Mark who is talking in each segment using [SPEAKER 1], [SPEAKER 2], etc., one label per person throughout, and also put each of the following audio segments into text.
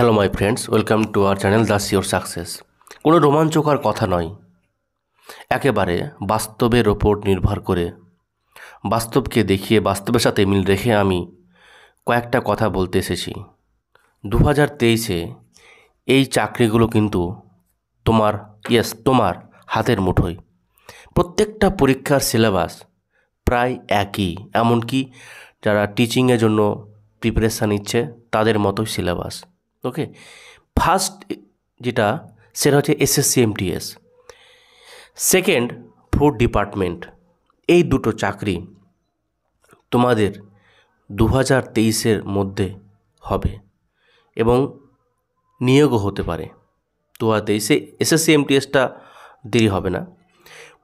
[SPEAKER 1] hello my friends welcome to our channel the sure success কোনো রোমাঞ্চকর কথা নয় একেবারে বাস্তবের ওপর নির্ভর করে বাস্তবকে দেখিয়ে বাস্তবের সাথে মিল রেখে আমি কয়েকটা কথা বলতে এসেছি দু হাজার তেইশে এই চাকরিগুলো কিন্তু তোমার ইয়েস তোমার হাতের মুঠোয় প্রত্যেকটা পরীক্ষার সিলেবাস প্রায় একই এমনকি যারা টিচিংয়ের জন্য প্রিপারেশান নিচ্ছে তাদের মতোই সিলেবাস ওকে ফার্স্ট যেটা সেটা হচ্ছে SSC MTS second food department এই দুটো চাকরি তোমাদের দু হাজার তেইশের মধ্যে হবে এবং নিয়োগও হতে পারে দু হাজার তেইশে এসএসসি এমটিএসটা দেরি হবে না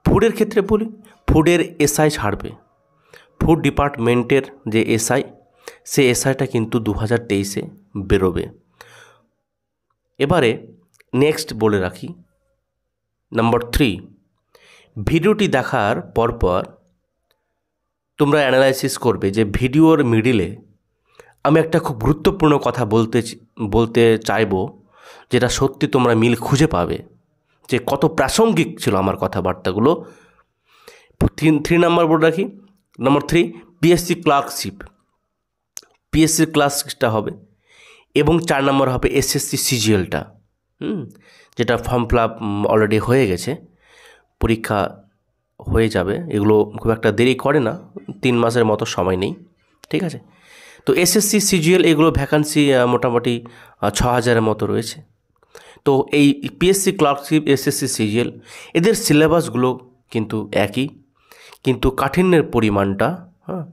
[SPEAKER 1] ফুডের ক্ষেত্রে বলি ফুডের এসআই ছাড়বে ফুড ডিপার্টমেন্টের যে এসআই সে এসআইটা কিন্তু দু হাজার তেইশে বেরোবে এবারে নেক্সট বলে রাখি নম্বর থ্রি ভিডিওটি দেখার পরপর তোমরা অ্যানালাইসিস করবে যে ভিডিওর মিডিলে আমি একটা খুব গুরুত্বপূর্ণ কথা বলতে বলতে চাইব যেটা সত্যি তোমরা মিল খুঁজে পাবে যে কত প্রাসঙ্গিক ছিল আমার কথাবার্তাগুলো তিন থ্রি নাম্বার বলে রাখি নম্বর থ্রি পিএসসি ক্লার্কশিপ পিএসসির ক্লাসটা হবে এবং চার নম্বর হবে এসএসসি সিজিএলটা হুম যেটা ফর্ম ফিল আপ অলরেডি হয়ে গেছে পরীক্ষা হয়ে যাবে এগুলো খুব একটা দেরি করে না তিন মাসের মতো সময় নেই ঠিক আছে তো এসএসসি সিজিএল এগুলো ভ্যাকান্সি মোটামুটি ছ হাজারের মতো রয়েছে তো এই পিএসসি ক্লার্কশিপ এসএসসি সিজিএল এদের সিলেবাসগুলো কিন্তু একই কিন্তু কাঠিন্যের পরিমাণটা হ্যাঁ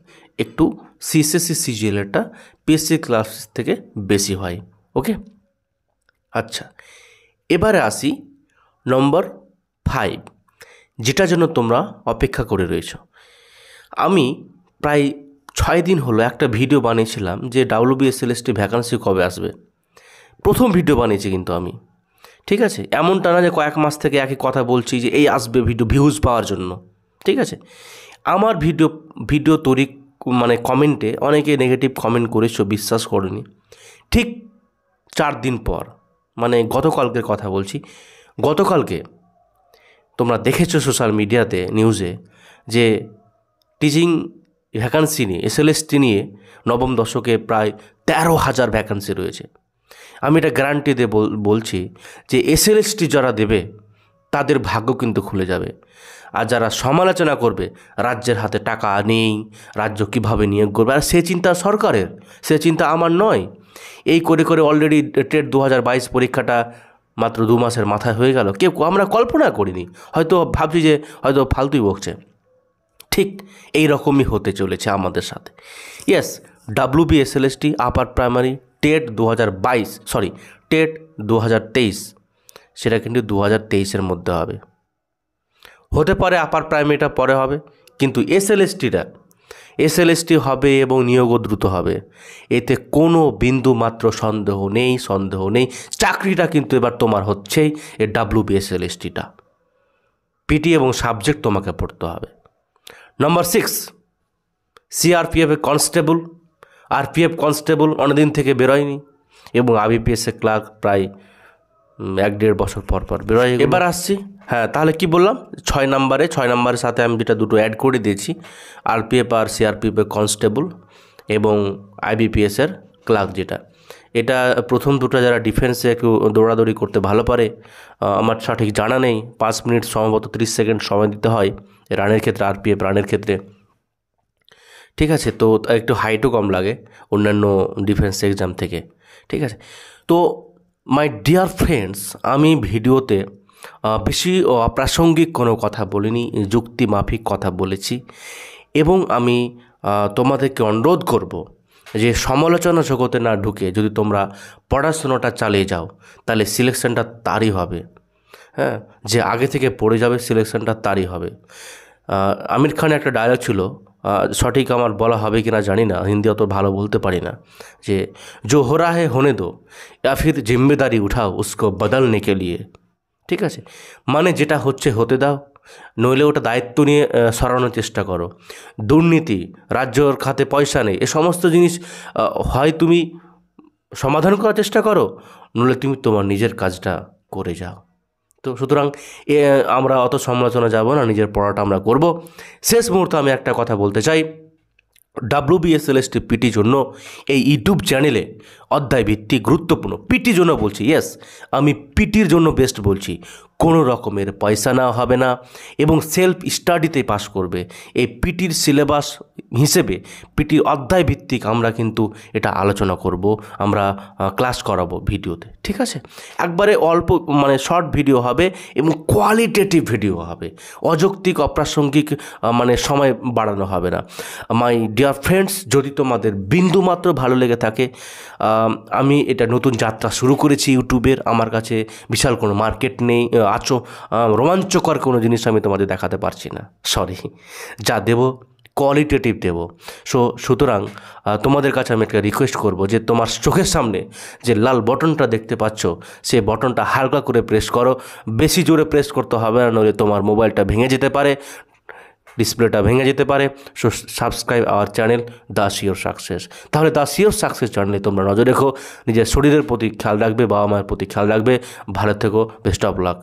[SPEAKER 1] একটু সিএসএসসি সিজিএলটা পিএসসি ক্লাস থেকে বেশি হয় ওকে আচ্ছা এবারে আসি নম্বর ফাইভ যেটা জন্য তোমরা অপেক্ষা করে রয়েছ আমি প্রায় ছয় দিন হলো একটা ভিডিও বানিয়েছিলাম যে ডাব্লিউবিএসএলএসটি ভ্যাকান্সি কবে আসবে প্রথম ভিডিও বানিয়েছি কিন্তু আমি ঠিক আছে এমনটা না যে কয়েক মাস থেকে একই কথা বলছি যে এই আসবে ভিডিও ভিউজ পাওয়ার জন্য ঠিক আছে আমার ভিডিও ভিডিও তৈরি মানে কমেন্টে অনেকে নেগেটিভ কমেন্ট করেছো বিশ্বাস করনি ঠিক চার দিন পর মানে গতকালকে কথা বলছি গতকালকে তোমরা দেখেছো সোশ্যাল মিডিয়াতে নিউজে যে টিচিং ভ্যাকান্সি নিয়ে এসএলএসটি নিয়ে নবম দশকে প্রায় তেরো হাজার ভ্যাকান্সি রয়েছে আমি এটা গ্যারান্টি দিয়ে বলছি যে এসএলএসটি যারা দেবে তাদের ভাগ্য কিন্তু খুলে যাবে আর যারা সমালোচনা করবে রাজ্যের হাতে টাকা নেই রাজ্য কিভাবে নিয়োগ করবে আর সে চিন্তা সরকারের সে চিন্তা আমার নয় এই করে করে অলরেডি টেট দু পরীক্ষাটা মাত্র দু মাসের মাথায় হয়ে গেল কেউ আমরা কল্পনা করিনি হয়তো ভাবছি যে হয়তো ফালতুই বকছে ঠিক এই রকমই হতে চলেছে আমাদের সাথে yes B S L T upper primary TET দু সরি টেট দু সেটা কিন্তু দু হাজার মধ্যে হবে হতে পারে আপার প্রাইমেটা পরে হবে কিন্তু এসএলএসটিরা এসএলএসটি হবে এবং নিয়োগও দ্রুত হবে এতে কোনো বিন্দু মাত্র সন্দেহ নেই সন্দেহ নেই চাকরিটা কিন্তু এবার তোমার হচ্ছেই এ ডাব্লু বিএসএলএসটিটা পিটি এবং সাবজেক্ট তোমাকে পড়তে হবে নম্বর সিক্স সিআরপিএফে কনস্টেবল আরপিএফ কনস্টেবল অনেকদিন থেকে বেরোয়নি এবং আবিপিএসএ ক্লার্ক প্রায় এক দেড় বছর পর পর বেরোয় এবার আসছি হ্যাঁ তাহলে কি বললাম ছয় নাম্বারে ছয় নাম্বারের সাথে আমি যেটা দুটো অ্যাড করে দিয়েছি আরপিএফ আর সিআরপিএফের কনস্টেবল এবং আইবিপিএসের ক্লার্ক যেটা এটা প্রথম দুটো যারা ডিফেন্সে একটু দৌড়াদৌড়ি করতে ভালো পারে আমার সঠিক জানা নেই পাঁচ মিনিট সম্ভবত ত্রিশ সেকেন্ড সময় দিতে হয় রানের ক্ষেত্রে আরপিএফ রানের ক্ষেত্রে ঠিক আছে তো একটু হাইটও কম লাগে অন্যান্য ডিফেন্স এক্সাম থেকে ঠিক আছে তো মাই ডিয়ার ফ্রেন্ডস আমি ভিডিওতে বেশি প্রাসঙ্গিক কোনো কথা বলিনি যুক্তিমাফিক কথা বলেছি এবং আমি তোমাদেরকে অনুরোধ করব যে সমালোচনা জগতে না ঢুকে যদি তোমরা পড়াশোনাটা চালিয়ে যাও তাহলে সিলেকশনটা তারই হবে হ্যাঁ যে আগে থেকে পড়ে যাবে সিলেকশনটা তারই হবে আমির খানের একটা ডায়লগ ছিল সঠিক আমার বলা হবে কি না জানি না হিন্দি অত ভালো বলতে পারি না যে জো হো রা হে হোনে দো ইয়া ফির জিম্মেদারি উঠাও উসকো বদলনে কে লিয়ে ঠিক আছে মানে যেটা হচ্ছে হতে দাও নইলে ওটা দায়িত্ব নিয়ে সরানোর চেষ্টা করো দুর্নীতি রাজ্যর খাতে পয়সা নেই এ সমস্ত জিনিস হয় তুমি সমাধান করার চেষ্টা করো নইলে তুমি তোমার নিজের কাজটা করে যাও তো সুতরাং এ আমরা অত সমালোচনা যাব না নিজের পড়াটা আমরা করব শেষ মুহূর্তে আমি একটা কথা বলতে চাই ডাব্লিউবিএসএলএসটি পিটির জন্য এই ইউটিউব চ্যানেলে অধ্যায় ভিত্তিক গুরুত্বপূর্ণ পিটির জন্য বলছি ইয়েস আমি পিটির জন্য বেস্ট বলছি কোনো রকমের পয়সা নেওয়া হবে না এবং সেলফ স্টাডিতে পাশ করবে এই পিটির সিলেবাস হিসেবে পিটির অধ্যায় ভিত্তিক আমরা কিন্তু এটা আলোচনা করব আমরা ক্লাস করাবো ভিডিওতে ঠিক আছে একবারে অল্প মানে শর্ট ভিডিও হবে এবং কোয়ালিটেটিভ ভিডিও হবে অযৌক্তিক অপ্রাসঙ্গিক মানে সময় বাড়ানো হবে না মাই ডিয়ার ফ্রেন্ডস যদি তোমাদের বিন্দুমাত্র ভালো লেগে থাকে আমি এটা নতুন যাত্রা শুরু করেছি ইউটিউবের আমার কাছে বিশাল কোনো মার্কেট নেই আচো রোমাঞ্চকর কোনো জিনিস আমি তোমাদের দেখাতে পারছি না সরি যা দেব কোয়ালিটেটিভ দেব সো সুতরাং তোমাদের কাছে আমি একটা রিকোয়েস্ট করব যে তোমার চোখের সামনে যে লাল বটনটা দেখতে পাচ্ছ সে বটনটা হালকা করে প্রেস করো বেশি জোরে প্রেস করতে হবে না নইলে তোমার মোবাইলটা ভেঙে যেতে পারে ডিসপ্লেটা ভেঙে যেতে পারে so subscribe our channel the sure success তাহলে দ্য সিওর সাকসেস চ্যানেলে তোমরা নজর রেখো নিজের শরীরের প্রতি খেয়াল রাখবে বাবা মায়ের প্রতি খেয়াল রাখবে ভালো থেকো বেস্ট অফ লাক